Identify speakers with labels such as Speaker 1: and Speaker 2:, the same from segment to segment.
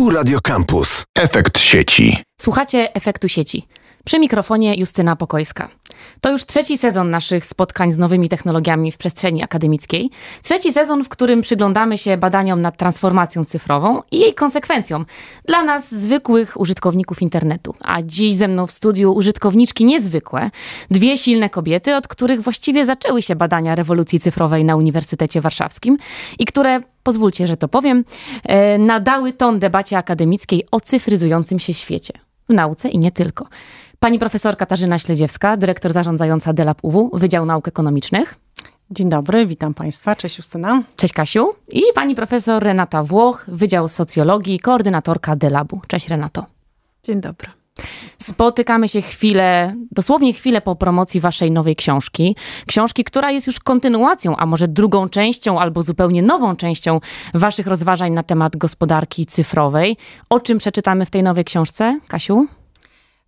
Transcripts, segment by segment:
Speaker 1: Tu Radio Campus. Efekt sieci. Słuchacie efektu sieci. Przy mikrofonie Justyna Pokojska. To już trzeci sezon naszych spotkań z nowymi technologiami w przestrzeni akademickiej. Trzeci sezon, w którym przyglądamy się badaniom nad transformacją cyfrową i jej konsekwencjom dla nas, zwykłych użytkowników internetu. A dziś ze mną w studiu użytkowniczki niezwykłe, dwie silne kobiety, od których właściwie zaczęły się badania rewolucji cyfrowej na Uniwersytecie Warszawskim i które pozwólcie, że to powiem, e, nadały ton debacie akademickiej o cyfryzującym się świecie. W nauce i nie tylko. Pani profesor Katarzyna Śledziewska, dyrektor zarządzająca DELAP UW, Wydział Nauk Ekonomicznych. Dzień dobry, witam Państwa. Cześć Justyna. Cześć Kasiu. I pani profesor Renata Włoch, Wydział Socjologii, koordynatorka DELABu. Cześć Renato. Dzień dobry. Spotykamy się chwilę, dosłownie chwilę po promocji waszej nowej książki. Książki, która jest już kontynuacją, a może drugą częścią albo zupełnie nową częścią waszych rozważań na temat gospodarki cyfrowej. O czym przeczytamy w tej nowej książce, Kasiu?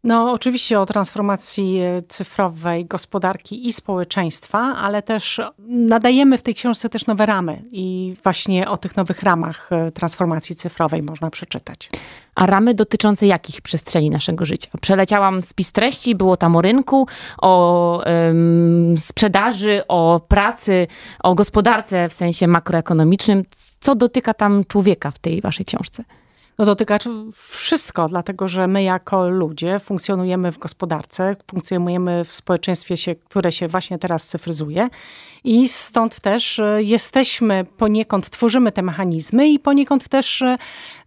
Speaker 2: No, oczywiście o transformacji e, cyfrowej gospodarki i społeczeństwa, ale też nadajemy w tej książce też nowe ramy i właśnie o tych nowych ramach e, transformacji cyfrowej można przeczytać. A ramy dotyczące jakich przestrzeni naszego życia? Przeleciałam spis treści, było tam
Speaker 1: o rynku, o ym, sprzedaży, o pracy, o gospodarce w sensie makroekonomicznym. Co dotyka tam człowieka w tej waszej książce?
Speaker 2: no dotyka wszystko, dlatego że my jako ludzie funkcjonujemy w gospodarce, funkcjonujemy w społeczeństwie, się, które się właśnie teraz cyfryzuje i stąd też e, jesteśmy poniekąd, tworzymy te mechanizmy i poniekąd też e,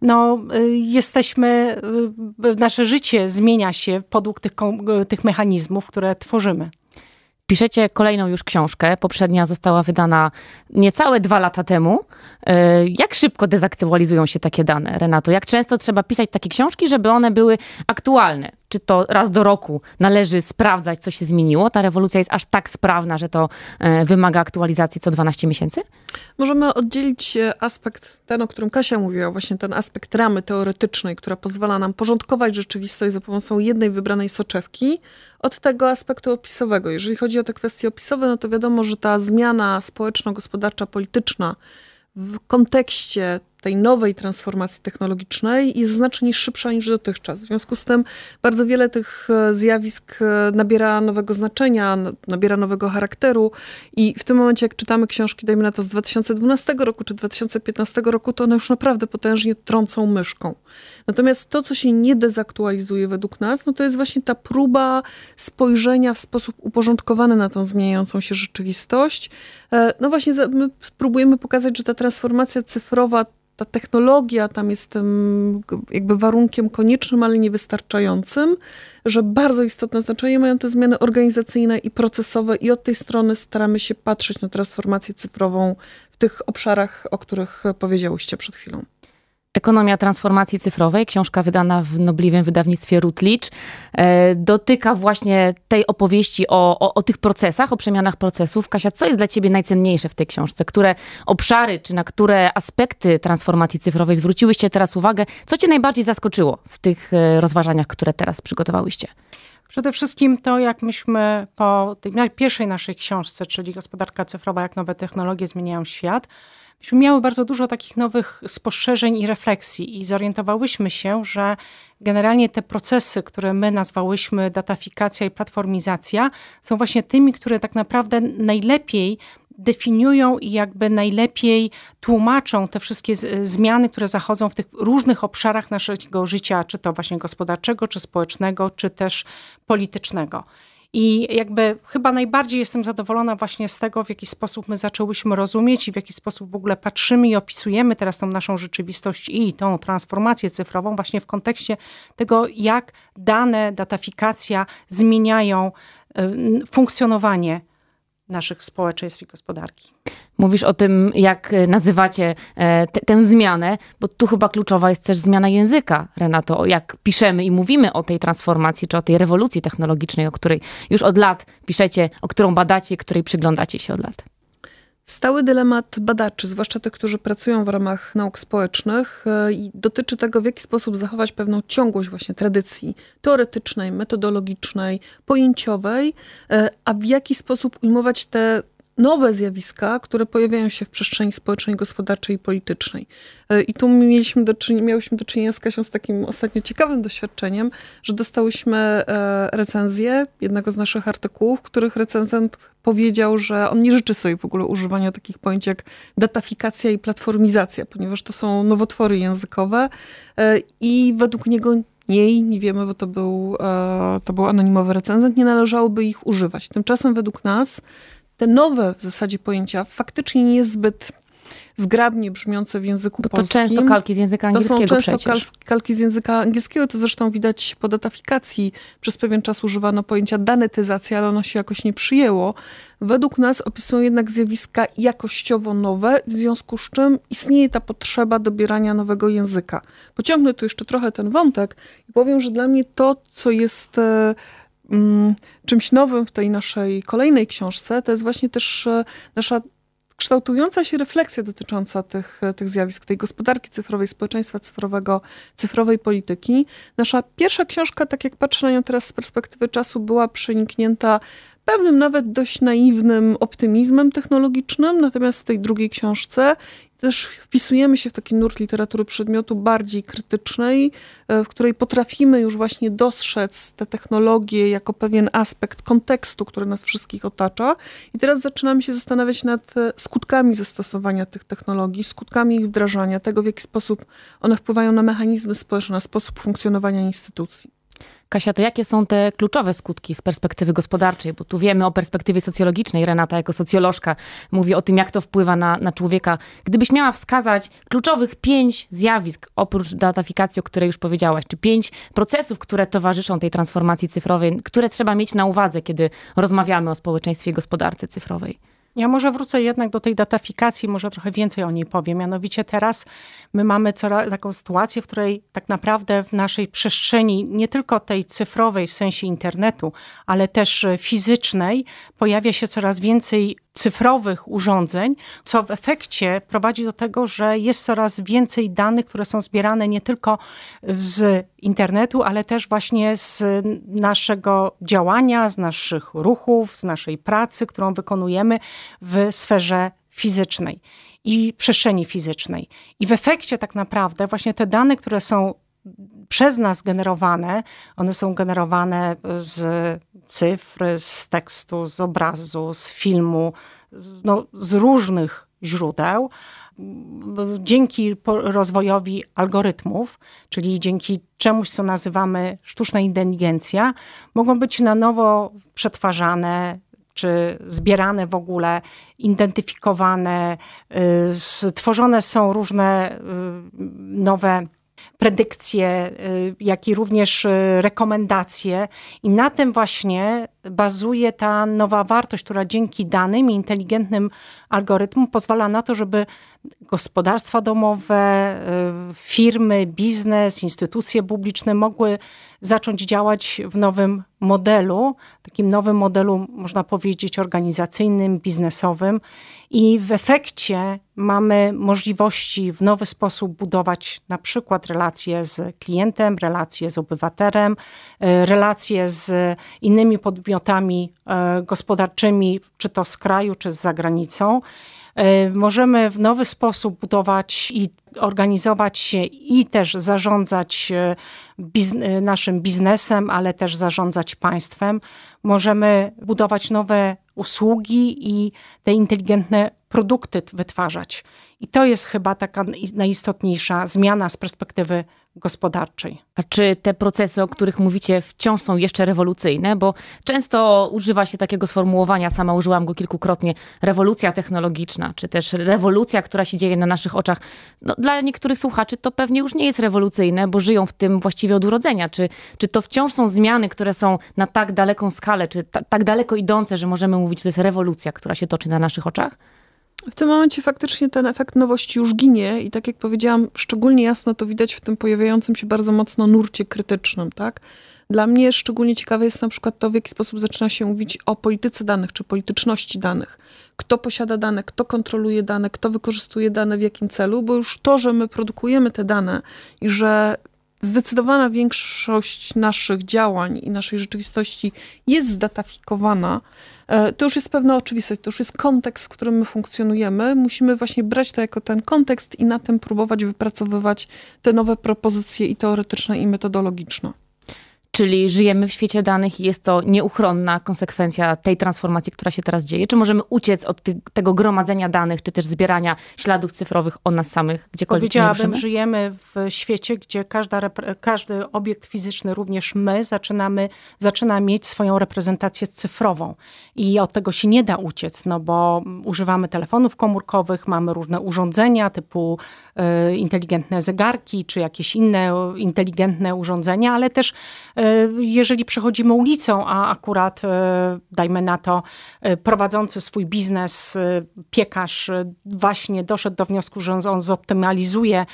Speaker 2: no, e, jesteśmy, nasze życie zmienia się podług tych, tych mechanizmów, które tworzymy. Piszecie kolejną już książkę. Poprzednia została wydana
Speaker 1: niecałe dwa lata temu. E, jak szybko dezaktualizują się takie dane, Renato? Jak często trzeba pisać takie książki, żeby one były aktualne? czy to raz do roku należy sprawdzać, co się zmieniło? Ta rewolucja jest aż tak sprawna, że to e, wymaga aktualizacji co 12 miesięcy?
Speaker 3: Możemy oddzielić e, aspekt, ten, o którym Kasia mówiła, właśnie ten aspekt ramy teoretycznej, która pozwala nam porządkować rzeczywistość za pomocą jednej wybranej soczewki, od tego aspektu opisowego. Jeżeli chodzi o te kwestie opisowe, no to wiadomo, że ta zmiana społeczno-gospodarcza, polityczna w kontekście tej nowej transformacji technologicznej jest znacznie szybsza niż dotychczas. W związku z tym bardzo wiele tych e, zjawisk e, nabiera nowego znaczenia, nabiera nowego charakteru i w tym momencie, jak czytamy książki, dajmy na to z 2012 roku czy 2015 roku, to one już naprawdę potężnie trącą myszką. Natomiast to, co się nie dezaktualizuje według nas, no to jest właśnie ta próba spojrzenia w sposób uporządkowany na tą zmieniającą się rzeczywistość. E, no właśnie, próbujemy pokazać, że ta transformacja cyfrowa ta technologia tam jest jakby warunkiem koniecznym, ale niewystarczającym, że bardzo istotne znaczenie mają te zmiany organizacyjne i procesowe i od tej strony staramy się patrzeć na transformację cyfrową w tych obszarach, o których powiedziałyście przed chwilą. Ekonomia transformacji
Speaker 1: cyfrowej, książka wydana w nobliwym wydawnictwie Rutlicz, e, dotyka właśnie tej opowieści o, o, o, tych procesach, o przemianach procesów. Kasia, co jest dla ciebie najcenniejsze w tej książce? Które obszary, czy na które aspekty transformacji cyfrowej zwróciłyście teraz uwagę? Co cię najbardziej zaskoczyło w tych e, rozważaniach, które teraz przygotowałyście?
Speaker 2: Przede wszystkim to, jak myśmy po tej pierwszej naszej książce, czyli Gospodarka cyfrowa, jak nowe technologie zmieniają świat, myśmy miały bardzo dużo takich nowych spostrzeżeń i refleksji i zorientowałyśmy się, że generalnie te procesy, które my nazwałyśmy datafikacja i platformizacja, są właśnie tymi, które tak naprawdę najlepiej definiują i jakby najlepiej tłumaczą te wszystkie zmiany, które zachodzą w tych różnych obszarach naszego życia, czy to właśnie gospodarczego, czy społecznego, czy też politycznego. I jakby chyba najbardziej jestem zadowolona właśnie z tego, w jaki sposób my zaczęłyśmy rozumieć i w jaki sposób w ogóle patrzymy i opisujemy teraz tą naszą rzeczywistość i tą transformację cyfrową, właśnie w kontekście tego, jak dane, datafikacja zmieniają e, funkcjonowanie naszych społeczeństw i gospodarki.
Speaker 1: Mówisz o tym, jak e, nazywacie e, te, tę zmianę, bo tu chyba kluczowa jest też zmiana języka, Renato. Jak piszemy i mówimy o tej transformacji, czy o tej rewolucji technologicznej, o której już od lat piszecie, o którą badacie, której przyglądacie się od lat.
Speaker 3: Stały dylemat badaczy, zwłaszcza tych, którzy pracują w ramach nauk społecznych, e, dotyczy tego, w jaki sposób zachować pewną ciągłość właśnie tradycji teoretycznej, metodologicznej, pojęciowej, e, a w jaki sposób ujmować te nowe zjawiska, które pojawiają się w przestrzeni społecznej, gospodarczej i politycznej. E, I tu mieliśmy do czynienia, miałyśmy do czynienia z Kasią z takim ostatnio ciekawym doświadczeniem, że dostałyśmy e, recenzję jednego z naszych artykułów, w których recenzent powiedział, że on nie życzy sobie w ogóle używania takich pojęć jak datafikacja i platformizacja, ponieważ to są nowotwory językowe e, i według niego nie, nie wiemy, bo to był, to był anonimowy recenzent, nie należałoby ich używać. Tymczasem według nas te nowe w zasadzie pojęcia faktycznie niezbyt zgrabnie brzmiące w języku Bo to polskim. To często kalki z języka angielskiego To są często przecież. kalki z języka angielskiego, to zresztą widać po datafikacji. Przez pewien czas używano pojęcia danetyzacja, ale ono się jakoś nie przyjęło. Według nas opisują jednak zjawiska jakościowo nowe, w związku z czym istnieje ta potrzeba dobierania nowego języka. Pociągnę tu jeszcze trochę ten wątek i powiem, że dla mnie to, co jest e, Mm, czymś nowym w tej naszej kolejnej książce, to jest właśnie też e, nasza kształtująca się refleksja dotycząca tych, e, tych zjawisk, tej gospodarki cyfrowej, społeczeństwa cyfrowego, cyfrowej polityki. Nasza pierwsza książka, tak jak patrzę na nią teraz z perspektywy czasu, była przeniknięta pewnym nawet dość naiwnym optymizmem technologicznym, natomiast w tej drugiej książce też wpisujemy się w taki nurt literatury przedmiotu bardziej krytycznej, e, w której potrafimy już właśnie dostrzec te technologie jako pewien aspekt kontekstu, który nas wszystkich otacza. I teraz zaczynamy się zastanawiać nad e, skutkami zastosowania tych technologii, skutkami ich wdrażania, tego w jaki sposób one wpływają na mechanizmy społeczne, na sposób funkcjonowania instytucji.
Speaker 1: Kasia, to jakie są te kluczowe skutki z perspektywy gospodarczej? Bo tu wiemy o perspektywie socjologicznej. Renata jako socjolożka mówi o tym, jak to wpływa na, na człowieka. Gdybyś miała wskazać kluczowych pięć zjawisk, oprócz datyfikacji, o której już powiedziałaś, czy pięć procesów, które towarzyszą tej transformacji cyfrowej, które trzeba mieć na uwadze, kiedy rozmawiamy o społeczeństwie i gospodarce cyfrowej?
Speaker 2: Ja może wrócę jednak do tej datafikacji, może trochę więcej o niej powiem. Mianowicie teraz my mamy coraz, taką sytuację, w której tak naprawdę w naszej przestrzeni, nie tylko tej cyfrowej w sensie internetu, ale też e, fizycznej, pojawia się coraz więcej cyfrowych urządzeń, co w efekcie prowadzi do tego, że jest coraz więcej danych, które są zbierane nie tylko z internetu, ale też właśnie z naszego działania, z naszych ruchów, z naszej pracy, którą wykonujemy w sferze fizycznej i przestrzeni fizycznej. I w efekcie tak naprawdę właśnie te dane, które są przez nas generowane, one są generowane z cyfr, z tekstu, z obrazu, z filmu, no, z różnych źródeł. Dzięki rozwojowi algorytmów, czyli dzięki czemuś, co nazywamy sztuczna inteligencja, mogą być na nowo przetwarzane, czy zbierane w ogóle, identyfikowane, y, stworzone są różne y, nowe predykcje, y, jak i również y, rekomendacje. I na tym właśnie bazuje ta nowa wartość, która dzięki danym i inteligentnym algorytmom pozwala na to, żeby gospodarstwa domowe, y, firmy, biznes, instytucje publiczne mogły zacząć działać w nowym modelu, takim nowym modelu, można powiedzieć, organizacyjnym, biznesowym. I w efekcie mamy możliwości w nowy sposób budować na przykład relacje z klientem, relacje z obywatelem, e, relacje z innymi podmiotami e, gospodarczymi, czy to z kraju, czy z zagranicą. E, możemy w nowy sposób budować i organizować się i też zarządzać bizn- naszym biznesem, ale też zarządzać państwem. Możemy budować nowe usługi i te inteligentne produkty wytwarzać. I to jest chyba taka najistotniejsza zmiana z perspektywy gospodarczej. A czy te procesy, o których mówicie, wciąż są jeszcze rewolucyjne? Bo
Speaker 1: często używa się takiego sformułowania, sama użyłam go kilkukrotnie, rewolucja technologiczna, czy też rewolucja, która się dzieje na naszych oczach. No, dla niektórych słuchaczy to pewnie już nie jest rewolucyjne, bo żyją w tym właściwie od urodzenia. Czy, czy to wciąż są zmiany, które są na tak daleką skalę, czy ta, tak daleko idące, że możemy mówić, że to jest rewolucja, która się toczy na naszych oczach?
Speaker 3: W tym momencie faktycznie ten efekt nowości już ginie i tak jak powiedziałam, szczególnie jasno to widać w tym pojawiającym się bardzo mocno nurcie krytycznym, tak? Dla mnie szczególnie ciekawe jest na przykład to, w jaki sposób zaczyna się mówić o polityce danych czy polityczności danych. Kto posiada dane, kto kontroluje dane, kto wykorzystuje dane, w jakim celu, bo już to, że my produkujemy te dane i że zdecydowana większość naszych działań i naszej rzeczywistości jest zdatafikowana, e, to już jest pewna oczywistość, to już jest kontekst, w którym my funkcjonujemy. Musimy właśnie brać to jako ten kontekst i na tym próbować wypracowywać te nowe propozycje i teoretyczne, i metodologiczne. Czyli żyjemy w świecie danych i jest to nieuchronna
Speaker 1: konsekwencja tej transformacji, która się teraz dzieje? Czy możemy uciec od ty- tego gromadzenia danych, czy też zbierania śladów cyfrowych o nas samych, gdziekolwiek Powiedziałabym,
Speaker 2: żyjemy w świecie, gdzie repre- każdy obiekt fizyczny, również my, zaczynamy, zaczyna mieć swoją reprezentację cyfrową. I od tego się nie da uciec, no bo używamy telefonów komórkowych, mamy różne urządzenia typu y, inteligentne zegarki, czy jakieś inne inteligentne urządzenia, ale też y, E, jeżeli przechodzimy ulicą, a akurat, e, dajmy na to, e, prowadzący swój biznes piekarz właśnie doszedł do wniosku, że on zoptymalizuje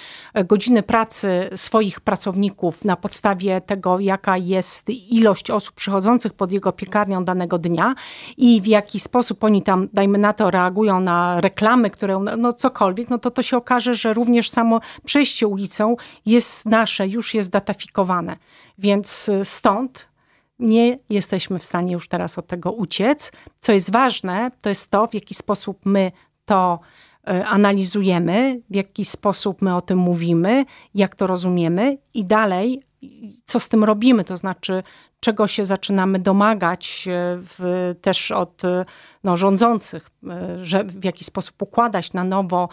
Speaker 2: godziny pracy swoich pracowników na podstawie tego, jaka jest ilość osób przychodzących pod jego piekarnią danego dnia i w jaki sposób oni tam, dajmy na to, reagują na reklamy, które, no, no cokolwiek, no to to się okaże, że również samo przejście ulicą jest nasze, już jest datafikowane. Więc stąd nie jesteśmy w stanie już teraz od tego uciec. Co jest ważne, to jest to, w jaki sposób my to e, analizujemy, w jaki sposób my o tym mówimy, jak to rozumiemy i dalej, co z tym robimy, to znaczy, czego się zaczynamy domagać e, w, też od e, no, rządzących, że w jaki sposób układać na nowo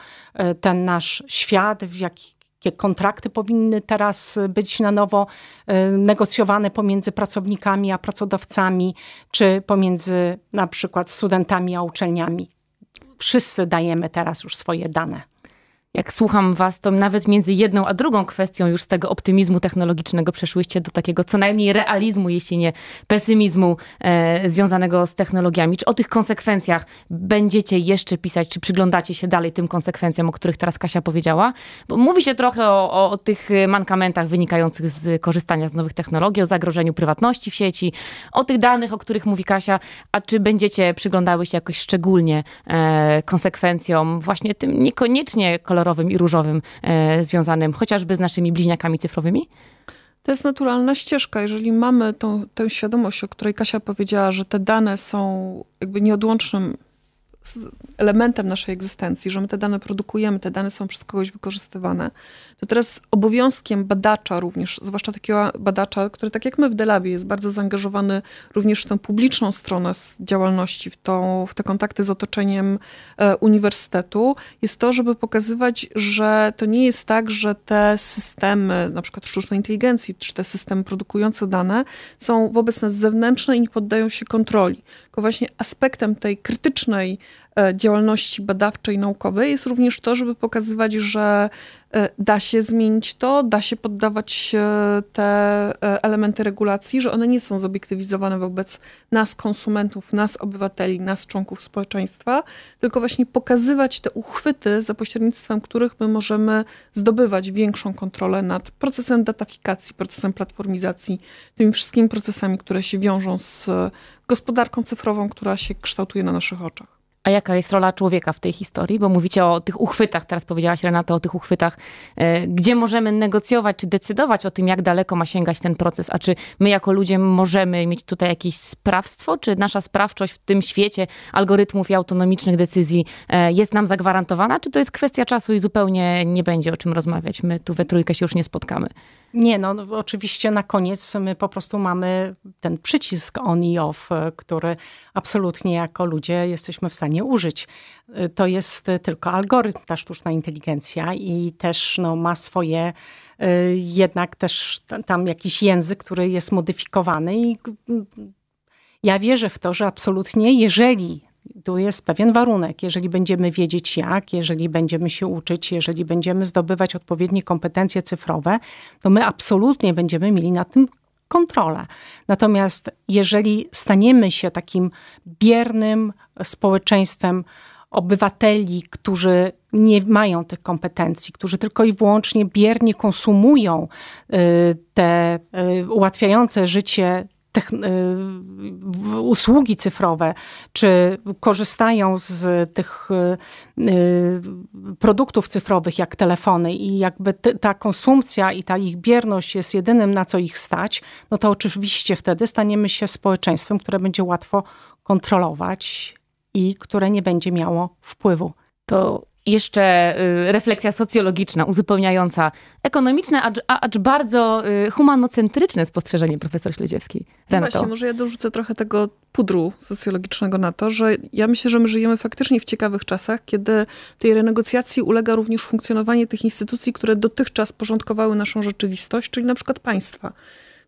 Speaker 2: ten nasz świat, w jaki jakie kontrakty powinny teraz y, być na nowo y, negocjowane pomiędzy pracownikami a pracodawcami, czy pomiędzy na przykład studentami a uczelniami. Wszyscy dajemy teraz już swoje dane jak słucham was, to nawet między jedną a drugą kwestią już z tego optymizmu
Speaker 1: technologicznego przeszłyście do takiego co najmniej realizmu, jeśli nie pesymizmu e, związanego z technologiami. Czy o tych konsekwencjach będziecie jeszcze pisać, czy przyglądacie się dalej tym konsekwencjom, o których teraz Kasia powiedziała? Bo mówi się trochę o, o tych mankamentach wynikających z korzystania z nowych technologii, o zagrożeniu prywatności w sieci, o tych danych, o których mówi Kasia. A czy będziecie przyglądały się jakoś szczególnie e, konsekwencjom właśnie tym niekoniecznie kolorowym, kolorowym i różowym e, związanym chociażby z naszymi bliźniakami cyfrowymi?
Speaker 3: To jest naturalna ścieżka. Jeżeli mamy tą, tę świadomość, o której Kasia powiedziała, że te dane są jakby nieodłącznym elementem naszej egzystencji, że my te dane produkujemy, te dane są przez kogoś wykorzystywane, to teraz obowiązkiem badacza również, zwłaszcza takiego badacza, który tak jak my w Delabie jest bardzo zaangażowany również w tę publiczną stronę działalności, w, w te kontakty z otoczeniem e, uniwersytetu, jest to, żeby pokazywać, że to nie jest tak, że te systemy, na przykład sztucznej inteligencji, czy te systemy produkujące dane są wobec nas zewnętrzne i nie poddają się kontroli. Tylko właśnie aspektem tej krytycznej E, działalności badawczej, naukowej jest również to, żeby pokazywać, że e, da się zmienić to, da się poddawać e, te elementy regulacji, że one nie są zobiektywizowane wobec nas, konsumentów, nas, obywateli, nas, członków społeczeństwa, tylko właśnie pokazywać te uchwyty, za pośrednictwem których my możemy zdobywać większą kontrolę nad procesem datafikacji, procesem platformizacji, tymi wszystkimi procesami, które się wiążą z gospodarką cyfrową, która się kształtuje na naszych oczach a jaka jest rola człowieka w tej historii? Bo mówicie
Speaker 1: o tych uchwytach, teraz powiedziałaś Renata o tych uchwytach. E, gdzie możemy negocjować czy decydować o tym, jak daleko ma sięgać ten proces? A czy my jako ludzie możemy mieć tutaj jakieś sprawstwo? Czy nasza sprawczość w tym świecie algorytmów i autonomicznych decyzji e, jest nam zagwarantowana? Czy to jest kwestia czasu i zupełnie nie będzie o czym rozmawiać? My tu we trójkę się już nie spotkamy.
Speaker 2: Nie, no, no oczywiście na koniec my po prostu mamy ten przycisk on i off, e, który absolutnie jako ludzie jesteśmy w stanie nie użyć. Y, to jest tylko algorytm, ta sztuczna inteligencja i też no, ma swoje y, jednak też tam jakiś język, który jest modyfikowany i y, ja wierzę w to, że absolutnie jeżeli tu jest pewien warunek. Jeżeli będziemy wiedzieć jak, jeżeli będziemy się uczyć, jeżeli będziemy zdobywać odpowiednie kompetencje cyfrowe, to my absolutnie będziemy mieli na tym kontrolę. Natomiast jeżeli staniemy się takim biernym społeczeństwem obywateli, którzy nie mają tych kompetencji, którzy tylko i wyłącznie biernie konsumują y, te y, ułatwiające życie Y, usługi cyfrowe, czy korzystają z tych y, y, produktów cyfrowych, jak telefony, i jakby ta konsumpcja i ta ich bierność jest jedynym, na co ich stać, no to oczywiście wtedy staniemy się społeczeństwem, które będzie łatwo kontrolować i które nie będzie miało wpływu. To
Speaker 1: jeszcze y, refleksja socjologiczna, uzupełniająca ekonomiczne, a acz bardzo y, humanocentryczne spostrzeżenie profesor Śledziewskiej. No właśnie, może
Speaker 3: ja dorzucę trochę tego pudru socjologicznego na to, że ja myślę, że my żyjemy faktycznie w ciekawych czasach, kiedy tej renegocjacji ulega również funkcjonowanie tych instytucji, które dotychczas porządkowały naszą rzeczywistość, czyli na przykład państwa.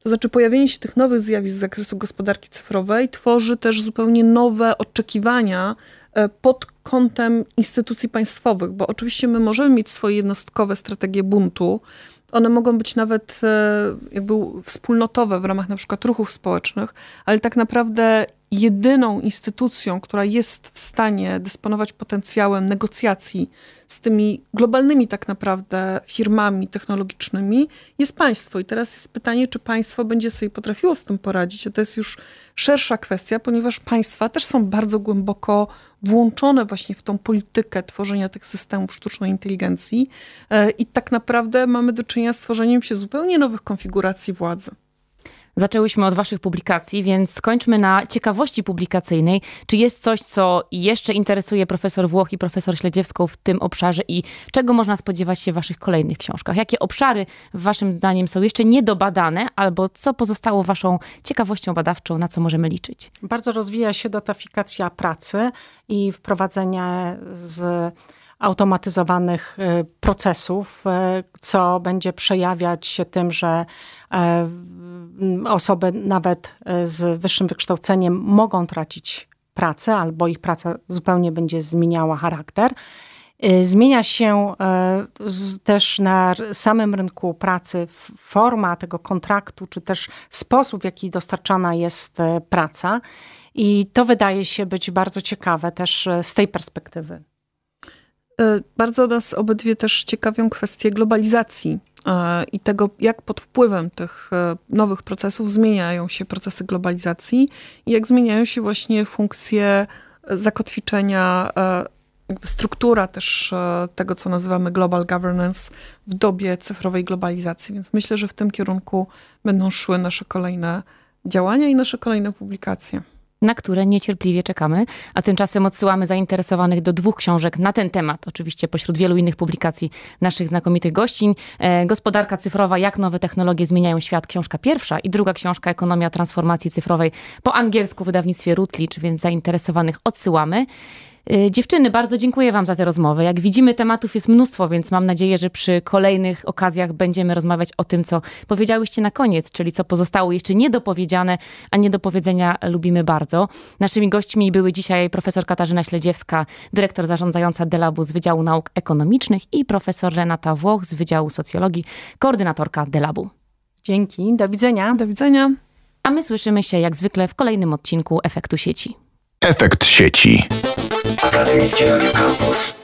Speaker 3: To znaczy pojawienie się tych nowych zjawisk z zakresu gospodarki cyfrowej tworzy też zupełnie nowe oczekiwania E, pod kątem instytucji państwowych, bo oczywiście my możemy mieć swoje jednostkowe strategie buntu, one mogą być nawet e, jakby wspólnotowe w ramach na przykład ruchów społecznych, ale tak naprawdę jedyną instytucją, która jest w stanie dysponować potencjałem negocjacji z tymi globalnymi tak naprawdę firmami technologicznymi, jest państwo. I teraz jest pytanie, czy państwo będzie sobie potrafiło z tym poradzić. A to jest już szersza kwestia, ponieważ państwa też są bardzo głęboko włączone właśnie w tą politykę tworzenia tych systemów sztucznej inteligencji. E, I tak naprawdę mamy do czynienia z tworzeniem się zupełnie nowych konfiguracji władzy. Zaczęłyśmy od Waszych publikacji, więc skończmy na ciekawości
Speaker 1: publikacyjnej. Czy jest coś, co jeszcze interesuje profesor Włoch i profesor Śledziewską w tym obszarze i czego można spodziewać się w Waszych kolejnych książkach? Jakie obszary, Waszym zdaniem, są jeszcze niedobadane, albo co pozostało Waszą ciekawością badawczą, na co możemy liczyć?
Speaker 2: Bardzo rozwija się datafikacja pracy i wprowadzenie z automatyzowanych y, procesów, y, co będzie przejawiać się tym, że e, osoby nawet e, z wyższym wykształceniem mogą tracić pracę albo ich praca zupełnie będzie zmieniała charakter. Y, zmienia się e, też na samym rynku pracy forma tego kontraktu, czy też sposób, w jaki dostarczana jest praca.
Speaker 3: I to wydaje się być bardzo ciekawe też z tej perspektywy. E, bardzo nas obydwie też ciekawią kwestie globalizacji e, i tego, jak pod wpływem tych e, nowych procesów zmieniają się procesy globalizacji i jak zmieniają się właśnie funkcje zakotwiczenia, struktura też tego, co nazywamy global governance w dobie cyfrowej globalizacji. Więc myślę, że w tym kierunku będą szły nasze kolejne działania i nasze kolejne publikacje
Speaker 1: na które niecierpliwie czekamy, a tymczasem odsyłamy zainteresowanych do dwóch książek na ten temat, oczywiście pośród wielu innych publikacji naszych znakomitych gościń. E, Gospodarka cyfrowa, jak nowe technologie zmieniają świat, książka pierwsza i druga książka Ekonomia transformacji cyfrowej po angielsku w wydawnictwie Rutlicz, więc zainteresowanych odsyłamy. Y, dziewczyny, bardzo dziękuję Wam za tę rozmowę. Jak widzimy, tematów jest mnóstwo, więc mam nadzieję, że przy kolejnych okazjach będziemy rozmawiać o tym, co powiedziałyście na koniec, czyli co pozostało jeszcze niedopowiedziane, a niedopowiedzenia lubimy bardzo. Naszymi gośćmi były dzisiaj profesor Katarzyna Śledziewska, dyrektor zarządzająca Delabu z Wydziału Nauk Ekonomicznych i profesor Renata Włoch z Wydziału Socjologii, koordynatorka Delabu. Dzięki, do widzenia. Do widzenia. A my słyszymy się jak zwykle w kolejnym odcinku Efektu Sieci.
Speaker 3: Efekt sieci. Academic Theory Campus